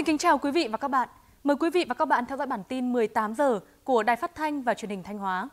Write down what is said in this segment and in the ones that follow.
Xin kính chào quý vị và các bạn. Mời quý vị và các bạn theo dõi bản tin 18 giờ của Đài Phát thanh và Truyền hình Thanh Hóa.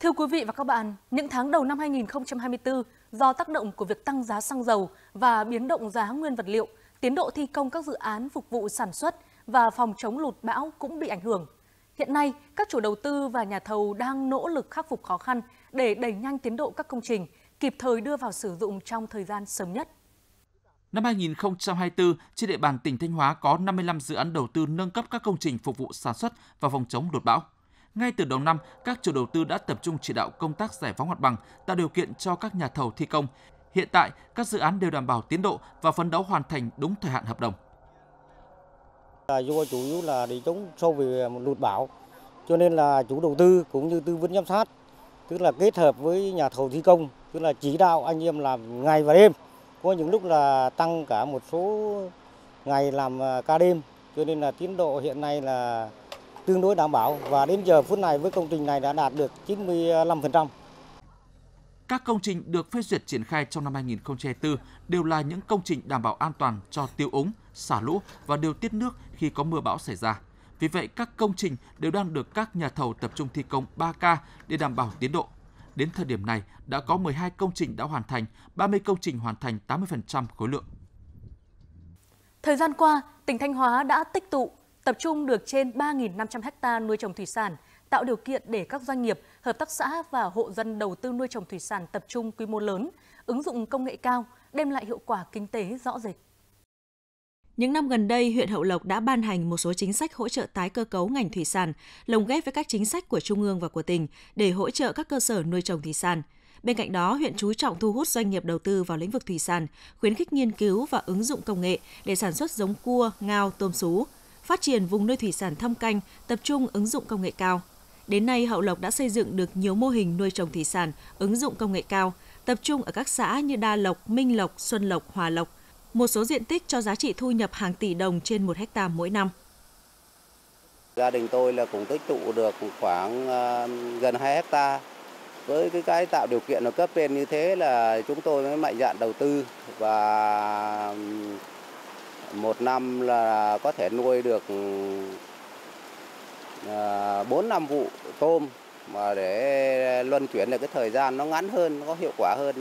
Thưa quý vị và các bạn, những tháng đầu năm 2024, do tác động của việc tăng giá xăng dầu và biến động giá nguyên vật liệu, tiến độ thi công các dự án phục vụ sản xuất và phòng chống lụt bão cũng bị ảnh hưởng. Hiện nay, các chủ đầu tư và nhà thầu đang nỗ lực khắc phục khó khăn để đẩy nhanh tiến độ các công trình, kịp thời đưa vào sử dụng trong thời gian sớm nhất. Năm 2024, trên địa bàn tỉnh Thanh Hóa có 55 dự án đầu tư nâng cấp các công trình phục vụ sản xuất và phòng chống lụt bão. Ngay từ đầu năm, các chủ đầu tư đã tập trung chỉ đạo công tác giải phóng mặt bằng, tạo điều kiện cho các nhà thầu thi công. Hiện tại, các dự án đều đảm bảo tiến độ và phấn đấu hoàn thành đúng thời hạn hợp đồng. Là do chủ yếu là để chống sâu về lụt bão, cho nên là chủ đầu tư cũng như tư vấn giám sát, tức là kết hợp với nhà thầu thi công, tức là chỉ đạo anh em làm ngày và đêm có những lúc là tăng cả một số ngày làm à, ca đêm cho nên là tiến độ hiện nay là tương đối đảm bảo và đến giờ phút này với công trình này đã đạt được 95%. Các công trình được phê duyệt triển khai trong năm 2024 đều là những công trình đảm bảo an toàn cho tiêu úng, xả lũ và điều tiết nước khi có mưa bão xảy ra. Vì vậy, các công trình đều đang được các nhà thầu tập trung thi công 3K để đảm bảo tiến độ Đến thời điểm này, đã có 12 công trình đã hoàn thành, 30 công trình hoàn thành 80% khối lượng. Thời gian qua, tỉnh Thanh Hóa đã tích tụ, tập trung được trên 3.500 ha nuôi trồng thủy sản, tạo điều kiện để các doanh nghiệp, hợp tác xã và hộ dân đầu tư nuôi trồng thủy sản tập trung quy mô lớn, ứng dụng công nghệ cao, đem lại hiệu quả kinh tế rõ rệt. Những năm gần đây, huyện Hậu Lộc đã ban hành một số chính sách hỗ trợ tái cơ cấu ngành thủy sản, lồng ghép với các chính sách của trung ương và của tỉnh để hỗ trợ các cơ sở nuôi trồng thủy sản. Bên cạnh đó, huyện chú trọng thu hút doanh nghiệp đầu tư vào lĩnh vực thủy sản, khuyến khích nghiên cứu và ứng dụng công nghệ để sản xuất giống cua, ngao, tôm sú, phát triển vùng nuôi thủy sản thâm canh, tập trung ứng dụng công nghệ cao. Đến nay, Hậu Lộc đã xây dựng được nhiều mô hình nuôi trồng thủy sản, ứng dụng công nghệ cao, tập trung ở các xã như Đa Lộc, Minh Lộc, Xuân Lộc, Hòa Lộc, một số diện tích cho giá trị thu nhập hàng tỷ đồng trên một hecta mỗi năm. Gia đình tôi là cũng tích tụ được khoảng à, gần 2 hecta. Với cái, cái tạo điều kiện nó cấp trên như thế là chúng tôi mới mạnh dạn đầu tư và một năm là có thể nuôi được à, bốn năm vụ tôm mà để luân chuyển được cái thời gian nó ngắn hơn, nó có hiệu quả hơn.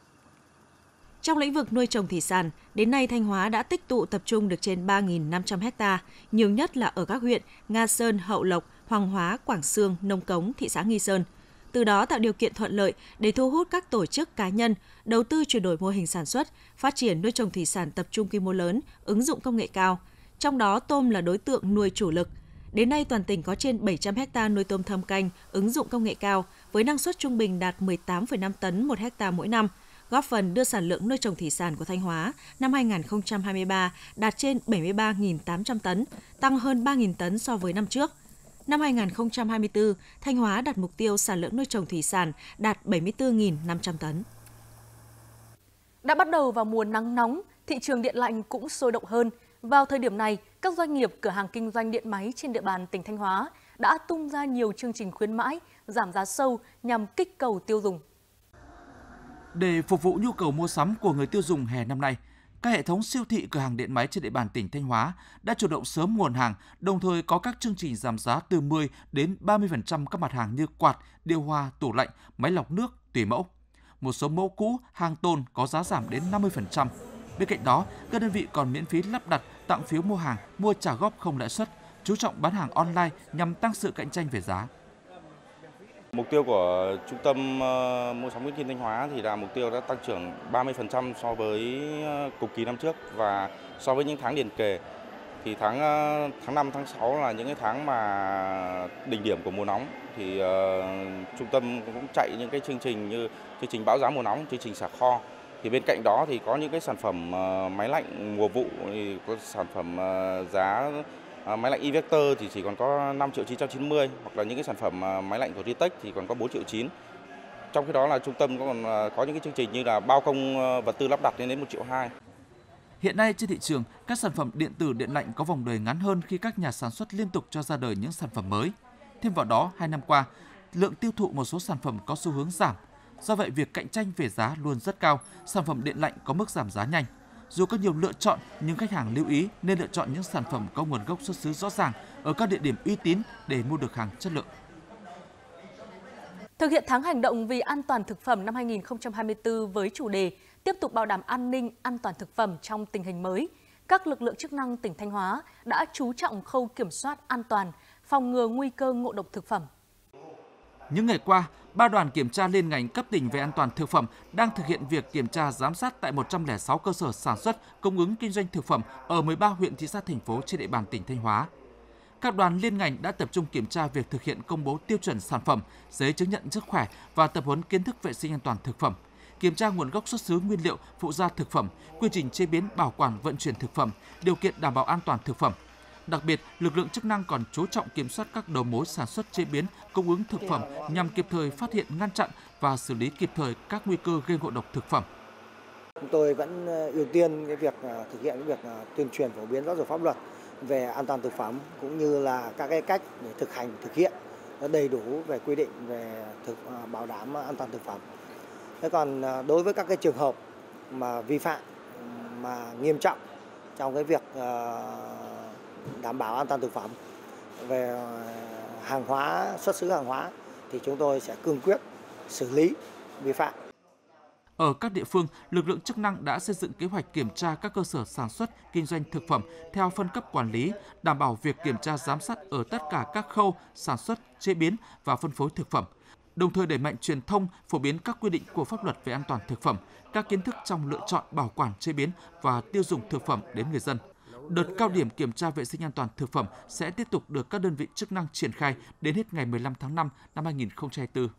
Trong lĩnh vực nuôi trồng thủy sản, đến nay Thanh Hóa đã tích tụ tập trung được trên 3.500 hecta, nhiều nhất là ở các huyện Nga Sơn, Hậu Lộc, Hoàng Hóa, Quảng Sương, Nông Cống, thị xã Nghi Sơn. Từ đó tạo điều kiện thuận lợi để thu hút các tổ chức cá nhân đầu tư chuyển đổi mô hình sản xuất, phát triển nuôi trồng thủy sản tập trung quy mô lớn, ứng dụng công nghệ cao. Trong đó tôm là đối tượng nuôi chủ lực. Đến nay toàn tỉnh có trên 700 hecta nuôi tôm thâm canh, ứng dụng công nghệ cao với năng suất trung bình đạt 18,5 tấn một hecta mỗi năm – góp phần đưa sản lượng nuôi trồng thủy sản của Thanh Hóa năm 2023 đạt trên 73.800 tấn, tăng hơn 3.000 tấn so với năm trước. Năm 2024, Thanh Hóa đặt mục tiêu sản lượng nuôi trồng thủy sản đạt 74.500 tấn. Đã bắt đầu vào mùa nắng nóng, thị trường điện lạnh cũng sôi động hơn. Vào thời điểm này, các doanh nghiệp cửa hàng kinh doanh điện máy trên địa bàn tỉnh Thanh Hóa đã tung ra nhiều chương trình khuyến mãi, giảm giá sâu nhằm kích cầu tiêu dùng. Để phục vụ nhu cầu mua sắm của người tiêu dùng hè năm nay, các hệ thống siêu thị cửa hàng điện máy trên địa bàn tỉnh Thanh Hóa đã chủ động sớm nguồn hàng, đồng thời có các chương trình giảm giá từ 10 đến 30% các mặt hàng như quạt, điều hòa, tủ lạnh, máy lọc nước tùy mẫu. Một số mẫu cũ, hàng tồn có giá giảm đến 50%. Bên cạnh đó, các đơn vị còn miễn phí lắp đặt, tặng phiếu mua hàng, mua trả góp không lãi suất, chú trọng bán hàng online nhằm tăng sự cạnh tranh về giá. Mục tiêu của trung tâm ờ, mua sắm Nguyễn Kim Thanh Hóa thì là mục tiêu đã tăng trưởng 30% so với ờ, cùng kỳ năm trước và so với những tháng liền kề thì tháng ờ, tháng 5, tháng 6 là những cái tháng mà đỉnh điểm của mùa nóng thì uh, trung tâm cũng chạy những cái chương trình như chương trình báo giá mùa nóng, chương trình xả kho. Thì bên cạnh đó thì có những cái sản phẩm uh, máy lạnh mùa vụ thì có sản phẩm uh, giá À, máy lạnh Invector thì chỉ còn có 5 triệu 990 hoặc là những cái sản phẩm máy lạnh của Ritech thì còn có 4 triệu 9. Trong khi đó là trung tâm còn à, có những cái chương trình như là bao công ờ, vật tư lắp đặt lên đến 1 triệu 2. Hiện nay trên thị trường, các sản phẩm điện tử điện lạnh có vòng đời ngắn hơn khi các nhà sản xuất liên tục cho ra đời những sản phẩm mới. Thêm vào đó, hai năm qua, lượng tiêu thụ một số sản phẩm có xu hướng giảm. Do vậy, việc cạnh tranh về giá luôn rất cao, sản phẩm điện lạnh có mức giảm giá nhanh. Dù có nhiều lựa chọn nhưng khách hàng lưu ý nên lựa chọn những sản phẩm có nguồn gốc xuất xứ rõ ràng ở các địa điểm uy tín để mua được hàng chất lượng. Thực hiện tháng hành động vì an toàn thực phẩm năm 2024 với chủ đề tiếp tục bảo đảm an ninh, an toàn thực phẩm trong tình hình mới, các lực lượng chức năng tỉnh Thanh Hóa đã chú trọng khâu kiểm soát an toàn, phòng ngừa nguy cơ ngộ độc thực phẩm những ngày qua, ba đoàn kiểm tra liên ngành cấp tỉnh về an toàn thực phẩm đang thực hiện việc kiểm tra giám sát tại 106 cơ sở sản xuất, cung ứng kinh doanh thực phẩm ở 13 huyện thị xã thành phố trên địa bàn tỉnh Thanh Hóa. Các đoàn liên ngành đã tập trung kiểm tra việc thực hiện công bố tiêu chuẩn sản phẩm, giấy chứng nhận sức khỏe và tập huấn kiến thức vệ sinh an toàn thực phẩm, kiểm tra nguồn gốc xuất xứ nguyên liệu phụ gia thực phẩm, quy trình chế biến bảo quản vận chuyển thực phẩm, điều kiện đảm bảo an toàn thực phẩm, Đặc biệt, lực lượng chức năng còn chú trọng kiểm soát các đầu mối sản xuất chế biến, cung ứng thực phẩm nhằm kịp thời phát hiện ngăn chặn và xử lý kịp thời các nguy cơ gây ngộ độc thực phẩm. Chúng tôi vẫn ờ, ưu tiên cái việc ờ, thực hiện cái việc ờ, tuyên truyền phổ biến giáo dục pháp luật về an toàn thực phẩm cũng như là các cái cách để thực hành thực hiện đầy đủ về quy định về thực bảo đảm an toàn thực phẩm. Thế còn đối với các cái trường hợp mà vi phạm mà nghiêm trọng trong cái việc đảm bảo an toàn thực phẩm về ờ, hàng hóa xuất xứ hàng hóa thì chúng tôi sẽ cương quyết xử lý vi phạm. Ở các địa phương, lực lượng chức năng đã xây dựng kế hoạch kiểm tra các cơ sở sản xuất, kinh doanh thực phẩm theo phân cấp quản lý, đảm bảo việc kiểm tra giám sát ở tất cả các khâu sản xuất, chế biến và phân phối thực phẩm. Đồng thời đẩy mạnh truyền thông, phổ biến các quy định của pháp luật về an toàn thực phẩm, các kiến thức trong lựa chọn, bảo quản, chế biến và tiêu dùng thực phẩm đến người dân. Đợt cao điểm kiểm tra vệ sinh an toàn thực phẩm sẽ tiếp tục được các đơn vị chức năng triển khai đến hết ngày 15 tháng 5 năm 2024.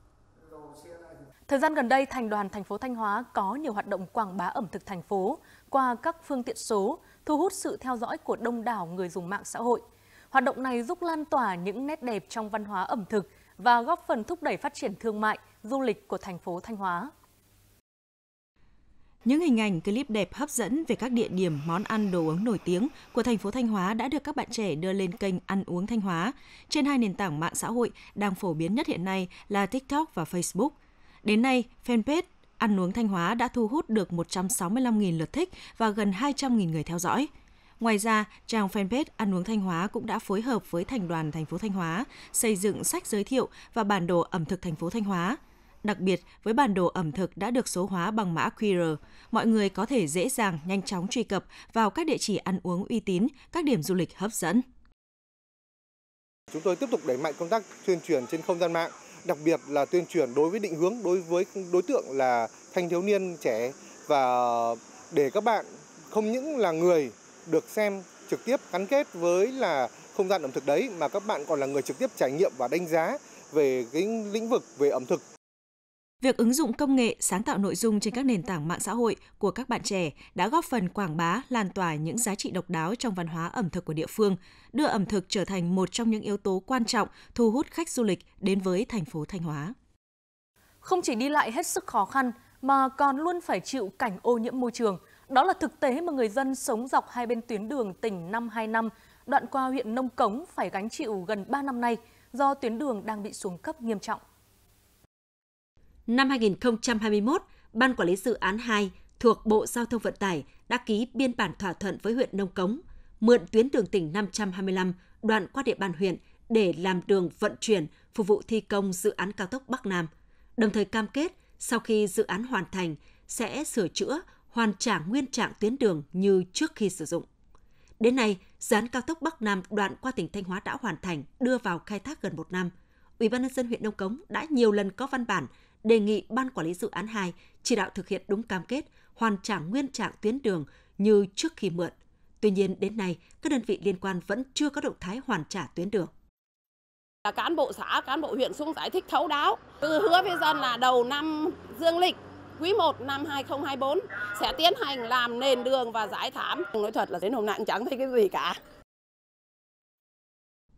Thời gian gần đây, thành đoàn thành phố Thanh Hóa có nhiều hoạt động quảng bá ẩm thực thành phố qua các phương tiện số, thu hút sự theo dõi của đông đảo người dùng mạng xã hội. Hoạt động này giúp lan tỏa những nét đẹp trong văn hóa ẩm thực và góp phần thúc đẩy phát triển thương mại, du lịch của thành phố Thanh Hóa. Những hình ảnh clip đẹp hấp dẫn về các địa điểm món ăn đồ uống nổi tiếng của thành phố Thanh Hóa đã được các bạn trẻ đưa lên kênh Ăn uống Thanh Hóa. Trên hai nền tảng mạng xã hội đang phổ biến nhất hiện nay là TikTok và Facebook. Đến nay, fanpage Ăn uống Thanh Hóa đã thu hút được 165.000 lượt thích và gần 200.000 người theo dõi. Ngoài ra, trang fanpage Ăn uống Thanh Hóa cũng đã phối hợp với thành đoàn thành phố Thanh Hóa xây dựng sách giới thiệu và bản đồ ẩm thực thành phố Thanh Hóa – Đặc biệt, với bản đồ ẩm thực đã được số hóa bằng mã QR, mọi người có thể dễ dàng, nhanh chóng truy cập vào các địa chỉ ăn uống uy tín, các điểm du lịch hấp dẫn. Chúng tôi tiếp tục đẩy mạnh công tác tuyên truyền trên không gian mạng, đặc biệt là tuyên truyền đối với định hướng đối với đối tượng là thanh thiếu niên trẻ và để các bạn không những là người được xem trực tiếp gắn kết với là không gian ẩm thực đấy mà các bạn còn là người trực tiếp trải nghiệm và đánh giá về cái lĩnh vực về ẩm thực Việc ứng dụng công nghệ, sáng tạo nội dung trên các nền tảng mạng xã hội của các bạn trẻ đã góp phần quảng bá, lan tỏa những giá trị độc đáo trong văn hóa ẩm thực của địa phương, đưa ẩm thực trở thành một trong những yếu tố quan trọng thu hút khách du lịch đến với thành phố Thanh Hóa. Không chỉ đi lại hết sức khó khăn mà còn luôn phải chịu cảnh ô nhiễm môi trường. Đó là thực tế mà người dân sống dọc hai bên tuyến đường tỉnh 525, đoạn qua huyện Nông Cống phải gánh chịu gần 3 năm nay do tuyến đường đang bị xuống cấp nghiêm trọng. Năm 2021, Ban Quản lý Dự án 2 thuộc Bộ Giao thông Vận tải đã ký biên bản thỏa thuận với huyện Nông Cống, mượn tuyến đường tỉnh 525 đoạn qua địa bàn huyện để làm đường vận chuyển phục vụ thi công dự án cao tốc Bắc Nam, đồng thời cam kết sau khi dự án hoàn thành sẽ sửa chữa, hoàn trả nguyên trạng tuyến đường như trước khi sử dụng. Đến nay, dự án cao tốc Bắc Nam đoạn qua tỉnh Thanh Hóa đã hoàn thành, đưa vào khai thác gần một năm. Ủy ban nhân dân huyện Đông Cống đã nhiều lần có văn bản đề nghị Ban Quản lý Dự án 2 chỉ đạo thực hiện đúng cam kết, hoàn trả nguyên trạng tuyến đường như trước khi mượn. Tuy nhiên, đến nay, các đơn vị liên quan vẫn chưa có động thái hoàn trả tuyến đường. Là cán bộ xã, cán bộ huyện xuống giải thích thấu đáo, từ hứa với dân là đầu năm dương lịch quý 1 năm 2024 sẽ tiến hành làm nền đường và giải thảm. Nói thật là đến hôm nay cũng chẳng thấy cái gì cả.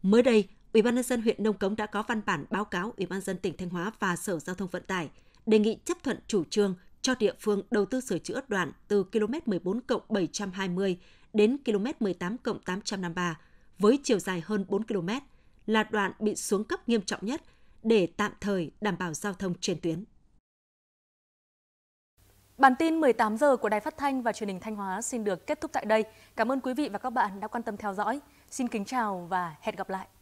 Mới đây, Ủy ban nhân dân huyện Nông Cống đã có văn bản báo cáo Ủy ban dân tỉnh Thanh Hóa và Sở Giao thông Vận tải đề nghị chấp thuận chủ trương cho địa phương đầu tư sửa chữa đoạn từ km 14 720 đến km 18 853 với chiều dài hơn 4 km là đoạn bị xuống cấp nghiêm trọng nhất để tạm thời đảm bảo giao thông trên tuyến. Bản tin 18 giờ của Đài Phát thanh và Truyền hình Thanh Hóa xin được kết thúc tại đây. Cảm ơn quý vị và các bạn đã quan tâm theo dõi. Xin kính chào và hẹn gặp lại.